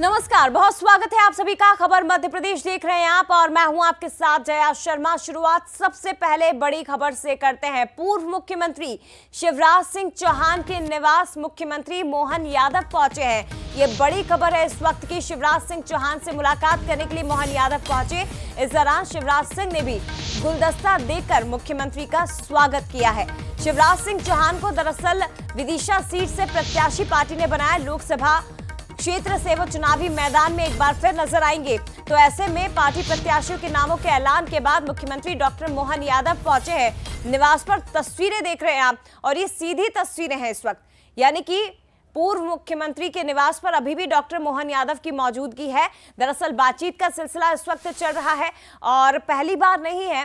नमस्कार बहुत स्वागत है आप सभी का खबर मध्य प्रदेश देख रहे हैं आप और मैं हूं आपके साथ जया शर्मा शुरुआत सबसे पहले बड़ी खबर से करते हैं पूर्व मुख्यमंत्री शिवराज सिंह चौहान के निवास मुख्यमंत्री मोहन यादव पहुंचे हैं ये बड़ी खबर है इस वक्त की शिवराज सिंह चौहान से मुलाकात करने के लिए मोहन यादव पहुंचे इस दौरान शिवराज सिंह ने भी गुलदस्ता देकर मुख्यमंत्री का स्वागत किया है शिवराज सिंह चौहान को दरअसल विदिशा सीट से प्रत्याशी पार्टी ने बनाया लोकसभा क्षेत्र से वो चुनावी मैदान में एक बार फिर नजर आएंगे तो ऐसे में पार्टी प्रत्याशियों के नामों के ऐलान के बाद मुख्यमंत्री डॉक्टर मोहन यादव पहुंचे हैं निवास पर तस्वीरें देख रहे हैं आप और ये सीधी तस्वीरें हैं इस वक्त यानी कि पूर्व मुख्यमंत्री के निवास पर अभी भी डॉक्टर मोहन यादव की मौजूदगी है दरअसल बातचीत का सिलसिला इस वक्त चल रहा है और पहली बार नहीं है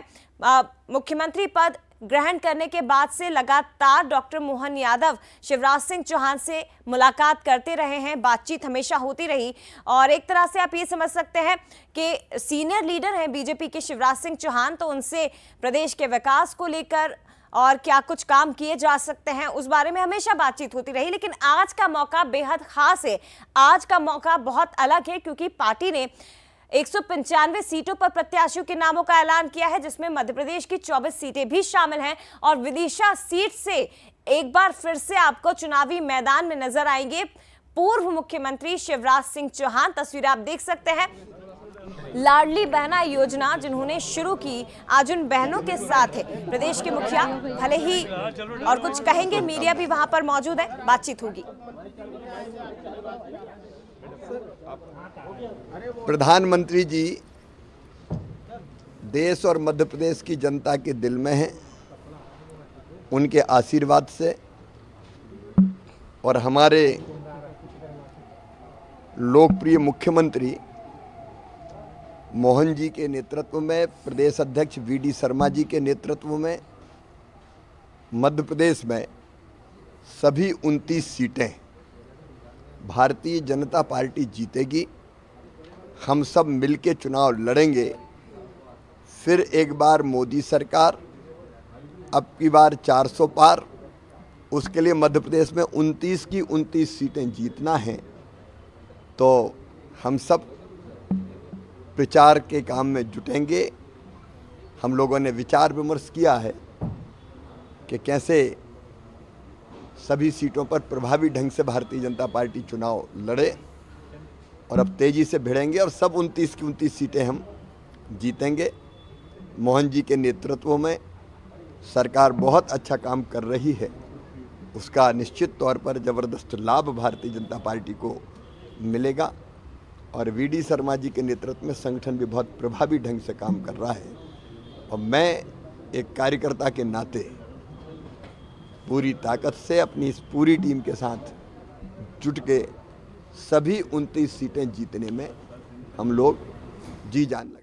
मुख्यमंत्री पद ग्रहण करने के बाद से लगातार डॉक्टर मोहन यादव शिवराज सिंह चौहान से मुलाकात करते रहे हैं बातचीत हमेशा होती रही और एक तरह से आप ये समझ सकते हैं कि सीनियर लीडर हैं बीजेपी के शिवराज सिंह चौहान तो उनसे प्रदेश के विकास को लेकर और क्या कुछ काम किए जा सकते हैं उस बारे में हमेशा बातचीत होती रही लेकिन आज का मौका बेहद खास है आज का मौका बहुत अलग है क्योंकि पार्टी ने एक सीटों पर प्रत्याशियों के नामों का ऐलान किया है जिसमें मध्य प्रदेश की 24 सीटें भी शामिल हैं और विदिशा सीट से एक बार फिर से आपको चुनावी मैदान में नजर आएंगे पूर्व मुख्यमंत्री शिवराज सिंह चौहान तस्वीर आप देख सकते हैं लाडली बहना योजना जिन्होंने शुरू की आज उन बहनों के साथ है प्रदेश के मुखिया भले ही और कुछ कहेंगे मीडिया भी वहां पर मौजूद है बातचीत होगी प्रधानमंत्री जी देश और मध्य प्रदेश की जनता के दिल में हैं उनके आशीर्वाद से और हमारे लोकप्रिय मुख्यमंत्री मोहन जी के नेतृत्व में प्रदेश अध्यक्ष वी डी शर्मा जी के नेतृत्व में मध्य प्रदेश में सभी उनतीस सीटें भारतीय जनता पार्टी जीतेगी हम सब मिलके चुनाव लड़ेंगे फिर एक बार मोदी सरकार अब की बार 400 पार उसके लिए मध्य प्रदेश में 29 की 29 सीटें जीतना है तो हम सब प्रचार के काम में जुटेंगे हम लोगों ने विचार विमर्श किया है कि कैसे सभी सीटों पर प्रभावी ढंग से भारतीय जनता पार्टी चुनाव लड़े और अब तेज़ी से भिड़ेंगे और सब उनतीस की उनतीस सीटें हम जीतेंगे मोहन जी के नेतृत्व में सरकार बहुत अच्छा काम कर रही है उसका निश्चित तौर पर ज़बरदस्त लाभ भारतीय जनता पार्टी को मिलेगा और वीडी शर्मा जी के नेतृत्व में संगठन भी बहुत प्रभावी ढंग से काम कर रहा है और मैं एक कार्यकर्ता के नाते पूरी ताकत से अपनी इस पूरी टीम के साथ जुट के सभी उनतीस सीटें जीतने में हम लोग जी जान लगे